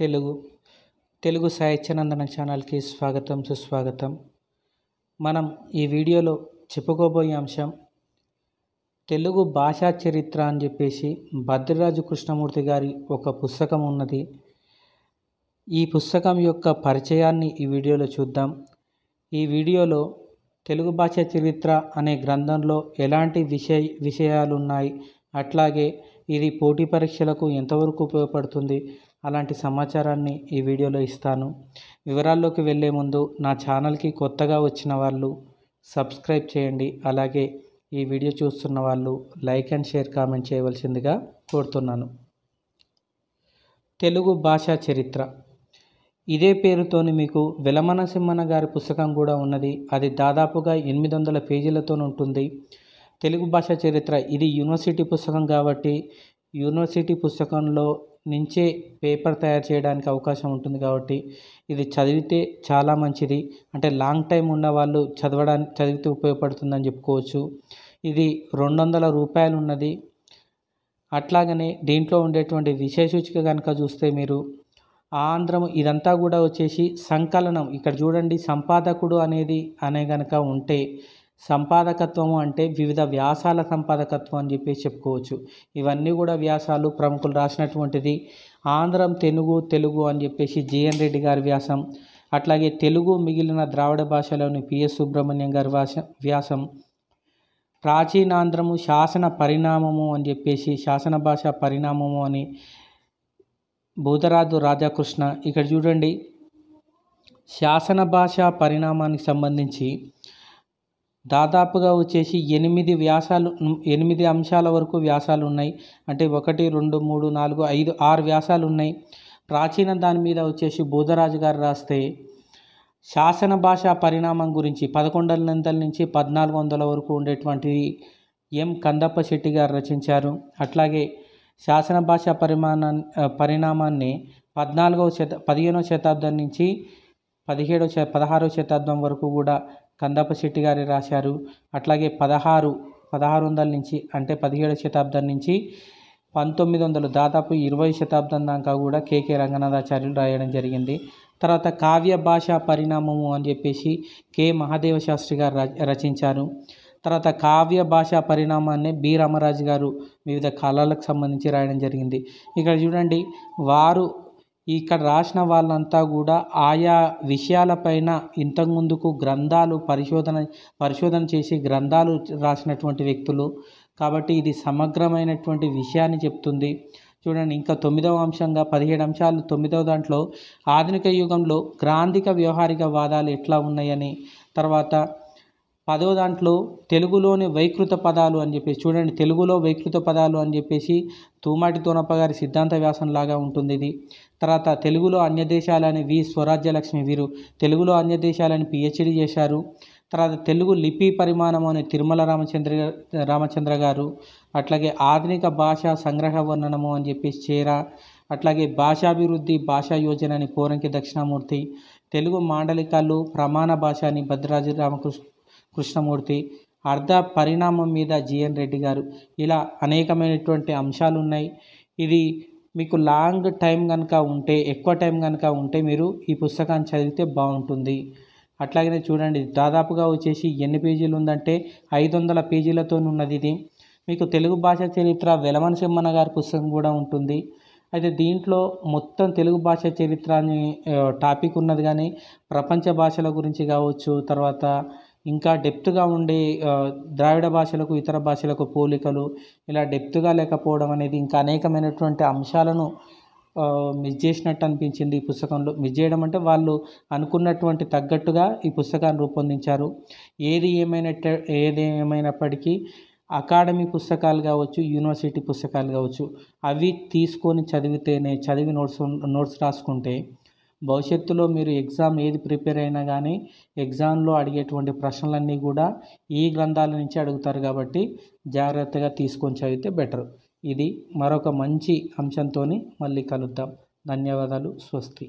తెలుగు తెలుగు సాహిత్యానందన ఛానల్కి స్వాగతం సుస్వాగతం మనం ఈ వీడియోలో చెప్పుకోబోయే అంశం తెలుగు భాషా చరిత్ర అని చెప్పేసి భద్రరాజు కృష్ణమూర్తి గారి ఒక పుస్తకం ఉన్నది ఈ పుస్తకం యొక్క పరిచయాన్ని ఈ వీడియోలో చూద్దాం ఈ వీడియోలో తెలుగు భాష చరిత్ర అనే గ్రంథంలో ఎలాంటి విషయ విషయాలు ఉన్నాయి అట్లాగే ఇది పోటీ పరీక్షలకు ఎంతవరకు ఉపయోగపడుతుంది అలాంటి సమాచారాన్ని ఈ వీడియోలో ఇస్తాను వివరాల్లోకి వెళ్ళే ముందు నా ఛానల్కి కొత్తగా వచ్చిన వాళ్ళు సబ్స్క్రైబ్ చేయండి అలాగే ఈ వీడియో చూస్తున్న వాళ్ళు లైక్ అండ్ షేర్ కామెంట్ చేయవలసిందిగా కోరుతున్నాను తెలుగు భాషా చరిత్ర ఇదే పేరుతోని మీకు వెలమన సింహన గారి పుస్తకం కూడా ఉన్నది అది దాదాపుగా ఎనిమిది వందల పేజీలతో ఉంటుంది తెలుగు భాష చరిత్ర ఇది యూనివర్సిటీ పుస్తకం కాబట్టి యూనివర్సిటీ పుస్తకంలో నుంచే పేపర్ తయారు చేయడానికి అవకాశం ఉంటుంది కాబట్టి ఇది చదివితే చాలా మంచిది అంటే లాంగ్ టైం ఉన్న వాళ్ళు చదవడానికి చదివితే ఉపయోగపడుతుందని చెప్పుకోవచ్చు ఇది రెండు వందల రూపాయలు ఉన్నది అట్లాగనే దీంట్లో ఉండేటువంటి విశేషూచిక కనుక చూస్తే మీరు ఆంధ్రం ఇదంతా కూడా వచ్చేసి సంకలనం ఇక్కడ చూడండి సంపాదకుడు అనేది అనే కనుక ఉంటే సంపాదకత్వము అంటే వివిధ వ్యాసాల సంపాదకత్వం అని చెప్పేసి చెప్పుకోవచ్చు ఇవన్నీ కూడా వ్యాసాలు ప్రముఖులు రాసినటువంటిది ఆంధ్రం తెలుగు తెలుగు అని చెప్పేసి జేఎన్ రెడ్డి గారి వ్యాసం అట్లాగే తెలుగు మిగిలిన ద్రావిడ భాషలోని పిఎస్ సుబ్రహ్మణ్యం గారి వ్యాస వ్యాసం ప్రాచీనాంధ్రము శాసన పరిణామము అని చెప్పేసి శాసన భాష పరిణామము అని భూతరాజు రాధాకృష్ణ ఇక్కడ చూడండి శాసన భాష పరిణామానికి సంబంధించి దాదాపుగా వచ్చేసి ఎనిమిది వ్యాసాలు ఎనిమిది అంశాల వరకు వ్యాసాలు ఉన్నాయి అంటే ఒకటి రెండు మూడు నాలుగు ఐదు ఆరు వ్యాసాలు ఉన్నాయి ప్రాచీన దాని మీద వచ్చేసి బోధరాజు గారు రాస్తే శాసన భాష పరిణామం గురించి పదకొండు వందల నుంచి పద్నాలుగు వందల వరకు ఉండేటువంటిది ఎం కందప్ప శెట్టి గారు రచించారు అట్లాగే శాసన భాష పరిమాణాన్ని పరిణామాన్ని పద్నాలుగవ శత పదిహేనవ శతాబ్దం నుంచి పదిహేడవ శ పదహారవ శతాబ్దం వరకు కూడా కందాప శెట్టి గారు రాశారు అట్లాగే పదహారు పదహారు వందల నుంచి అంటే పదిహేడు శతాబ్దం నుంచి పంతొమ్మిది వందలు దాదాపు ఇరవై శతాబ్దం దాకా కూడా కేకే రంగనాథాచార్యులు రాయడం జరిగింది తర్వాత కావ్య భాష పరిణామము అని చెప్పేసి కె మహాదేవ శాస్త్రి గారు రచించారు తర్వాత కావ్య భాషా పరిణామాన్ని బి రామరాజు గారు వివిధ కళలకు సంబంధించి రాయడం జరిగింది ఇక్కడ చూడండి వారు ఇక్కడ రాసిన వాళ్ళంతా కూడా ఆయా విషయాలపైన ఇంతకుముందుకు గ్రంథాలు పరిశోధన పరిశోధన చేసి గ్రంథాలు రాసినటువంటి వ్యక్తులు కాబట్టి ఇది సమగ్రమైనటువంటి విషయాన్ని చెప్తుంది చూడండి ఇంకా తొమ్మిదవ అంశంగా పదిహేడు అంశాలు తొమ్మిదవ దాంట్లో ఆధునిక యుగంలో గ్రాంధిక వ్యవహారిక వాదాలు ఎట్లా ఉన్నాయని తర్వాత పదో దాంట్లో తెలుగులోని వైకృత పదాలు అని చెప్పేసి చూడండి తెలుగులో వైకృత పదాలు అని చెప్పేసి తూమాటి తోనప్ప గారి సిద్ధాంత వ్యాసం లాగా ఉంటుంది ఇది తర్వాత తెలుగులో అన్యదేశాలని వి స్వరాజ్యలక్ష్మి వీరు తెలుగులో అన్య దేశాలని పిహెచ్డి చేశారు తర్వాత తెలుగు లిపి పరిమాణం అనే తిరుమల రామచంద్ర రామచంద్ర గారు అట్లాగే ఆధునిక భాష సంగ్రహ వర్ణనము అని చెప్పేసి చేరా అట్లాగే భాషాభివృద్ధి భాషా యోజన అని కోరంకి దక్షిణామూర్తి తెలుగు మాండలికాలు ప్రమాణ భాష అని భద్రాజు రామకృష్ణ కృష్ణమూర్తి అర్ధ పరిణామం మీద జిఎన్ రెడ్డి గారు ఇలా అనేకమైనటువంటి అంశాలు ఉన్నాయి ఇది మీకు లాంగ్ టైం కనుక ఉంటే ఎక్కువ టైం కనుక ఉంటే మీరు ఈ పుస్తకాన్ని చదివితే బాగుంటుంది అట్లాగనే చూడండి దాదాపుగా వచ్చేసి ఎన్ని పేజీలు ఉందంటే ఐదు వందల పేజీలతో ఉన్నది ఇది మీకు తెలుగు భాష చరిత్ర వెలమన్ సింహన్న గారి పుస్తకం కూడా ఉంటుంది అయితే దీంట్లో మొత్తం తెలుగు భాష చరిత్ర అని టాపిక్ ఉన్నది కానీ ప్రపంచ భాషల గురించి కావచ్చు తర్వాత ఇంకా డెప్త్గా ఉండే ద్రావిడ భాషలకు ఇతర భాషలకు పోలికలు ఇలా డెప్త్గా లేకపోవడం అనేది ఇంకా అనేకమైనటువంటి అంశాలను మిస్ చేసినట్టు అనిపించింది ఈ పుస్తకంలో మిస్ చేయడం అంటే వాళ్ళు అనుకున్నటువంటి తగ్గట్టుగా ఈ పుస్తకాన్ని రూపొందించారు ఏది ఏమైనా ఏది ఏమైనప్పటికీ అకాడమీ పుస్తకాలు కావచ్చు యూనివర్సిటీ పుస్తకాలు కావచ్చు అవి తీసుకొని చదివితేనే చదివి నోట్స్ నోట్స్ రాసుకుంటే భవిష్యత్తులో మీరు ఎగ్జామ్ ఏది ప్రిపేర్ అయినా కానీ ఎగ్జామ్లో అడిగేటువంటి ప్రశ్నలన్నీ కూడా ఈ గ్రంథాల నుంచి అడుగుతారు కాబట్టి జాగ్రత్తగా తీసుకొని చదివితే బెటర్ ఇది మరొక మంచి అంశంతో మళ్ళీ కలుద్దాం ధన్యవాదాలు స్వస్తి